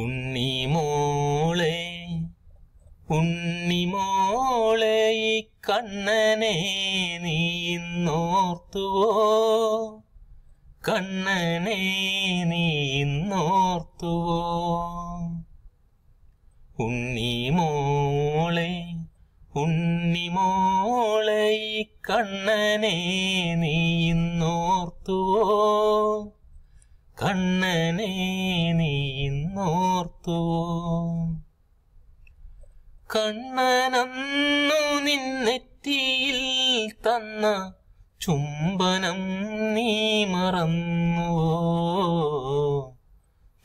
ഉണ്ണി മോളെ ഉണ്ണി മോളെ ഈ കണ്ണനെ നീ ഇന്നോർത്തുവോ കണ്ണനെ നീ ഇന്നോർത്തുവോ ഉണ്ണി മോളെ ഉണ്ണി മോളെ ഈ കണ്ണനെ നീ ഇന്നോർത്തുവോ കണ്ണനെ നീ ഇന്നോർത്തുവോ കണ്ണനന്നു നിന്നെറ്റിയിൽ തന്ന ചുംബനം നീ മറന്നുവോ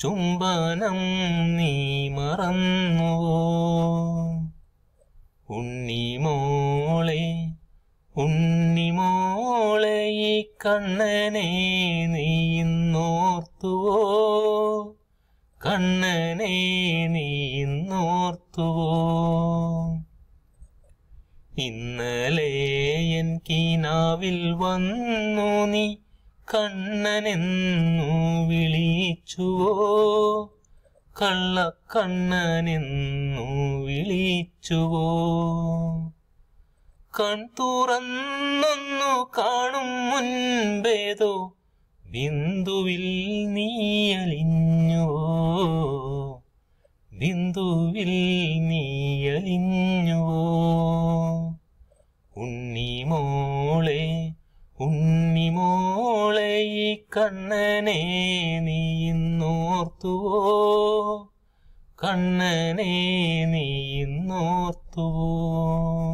ചുംബനം നീ മറന്നുവോ ഉണ്ണി ഉണ്ണിമോളെ ഈ കണ്ണനെ നോർത്തുവോ കണ്ണനെ നോർത്തുവോ ഇന്നലെ എൻ കീനാവിൽ വന്നു നീ കണ്ണനെന്നു വിളിച്ചുവോ കള്ളക്കണ്ണനെന്നു വിളിച്ചുവോ കൺ കാണും മുൻപേതോ ബിന്ദുവിൽ നീ അലിഞ്ഞുവോ ബിന്ദുവിൽ നീ അലിഞ്ഞുവോ ഉണ്ണിമോളെ ഉണ്ണിമോളെ ഈ കണ്ണനെ നീ ഇന്നോർത്തുവോ കണ്ണനെ നീ ഇന്നോർത്തുവോ